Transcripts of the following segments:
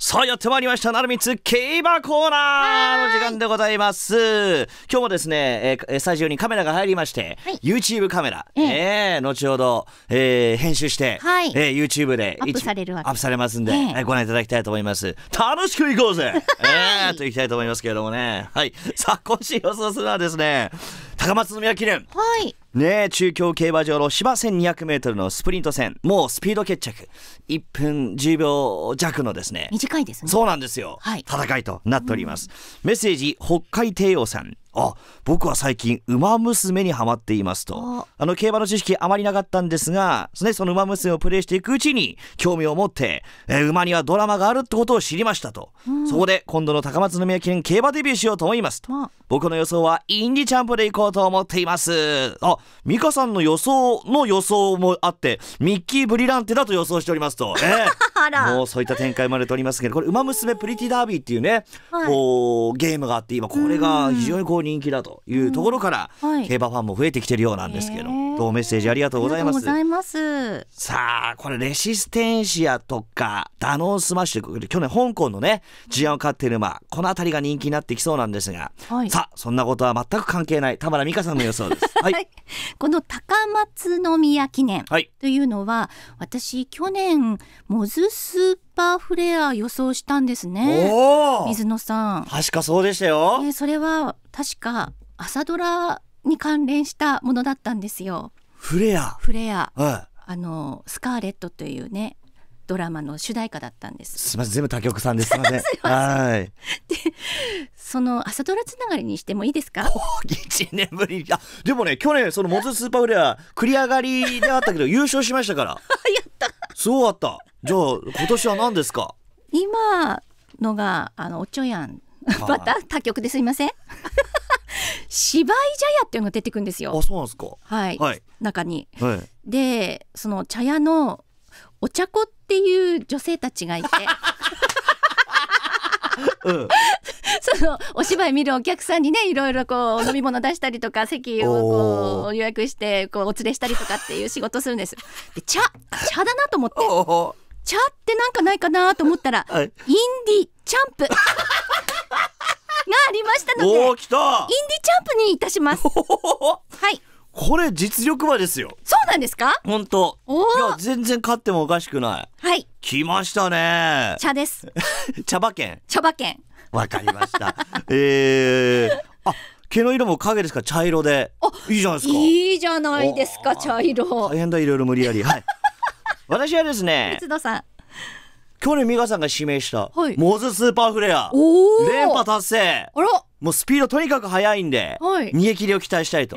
さあやってまいりましたなるみつ競馬コーナーの時間でございます今日もですね、えー、スタジオにカメラが入りまして、はい、YouTube カメラ、えー、えー、後ほど、えー、編集して、はい、えー、YouTube でアップされるアップされますんで、えー、ご覧いただきたいと思います楽しくいこうぜ、えー、といきたいと思いますけれどもねはいさあ今週予想するのはですね高松宮記念、はい、ねえ、中京競馬場の芝 1200m のスプリント戦、もうスピード決着、1分10秒弱のですね、短いですね。そうなんですよ、はい、戦いとなっております。うん、メッセージ、北海帝王さん、あ僕は最近「ウマ娘」にはまっていますとあの競馬の知識あまりなかったんですがそ,、ね、その「ウマ娘」をプレイしていくうちに興味を持って、え馬にはドラマがあるってことを知りましたと、うん、そこで今度の高松宮記念競馬デビューしようと思いますと、うん、僕の予想はインディチャンプでいこうと思っていますあ美香さんの予想の予想もあってミッキー・ブリランテだと予想しておりますと、えーあらもうそういった展開までとりますけどこれ「ウマ娘プリティダービー」っていうね、はい、こうゲームがあって今これが非常にこう人気だというところから、競馬ファンも増えてきてるようなんですけども、どうメッセージありがとうございます。あますさあ、これレシステンシアとか、ダノンスマッシュ、去年香港のね、治安を飼ってる馬、この辺りが人気になってきそうなんですが、はい、さあ、そんなことは全く関係ない、田村美香さんの予想です。はい、この高松宮記念というのは、はい、私、去年、モズスーパーフレア予想したんですね。水野さん。確かそうでしたよ。えー、それは、確か、朝ドラに関連したものだったんですよ。フレアフレア、はい、あのスカーレットというねドラマの主題歌だったんです。すみません、全部他局さんです。すみ ません。はい。で、その朝ドラつながりにしてもいいですか？一年ぶり。あ、でもね、去年そのモズスーパーフレア繰り上がりであったけど優勝しましたから。やった。そうあった。じゃあ今年は何ですか？今のがあのおちょやん。また他局ですみません。芝居茶屋っていうのが出てくるんですよ。あそうなんですか、はい、はい、中に、はい、でその茶屋のお茶子っていう女性たちがいて。うん、そのお芝居見るお客さんにねいろいろこう飲み物出したりとか席をこう予約してこうお連れしたりとかっていう仕事するんです。で茶茶だなと思って茶ってなんかないかなと思ったら、はい、インディチャンプ。ありましたのでおお来たインディーチャンプにいたします はいこれ実力馬ですよそうなんですか本当いや全然勝ってもおかしくないはい来ましたね茶です 茶馬券茶馬券わかりましたえー、あ毛の色も影ですか茶色でいいじゃないですかいいじゃないですか茶色大変だいろいろ無理やりはい 私はですねさん去年美香さんが指名した、はい、モズスーパーフレア連覇達成あらもうスピードとにかく速いんで、はい、逃げ切りを期待したいと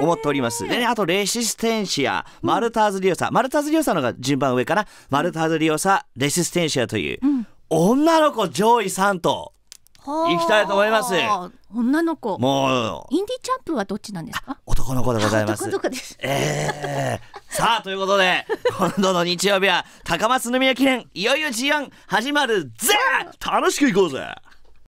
思っております。えー、で、ね、あとレシステンシア、マルターズ・リオサ、うん、マルターズ・リオサのが順番上かな、マルターズ・リオサ、レシステンシアという、うん、女の子上位3頭。行きたいと思います。女の子。もう。インディーチャンプはどっちなんですか男の子でございます。男ええー、さあ、ということで、今度の日曜日は、高松宮記念、いよいよ G1 始まるぜ楽しく行こうぜ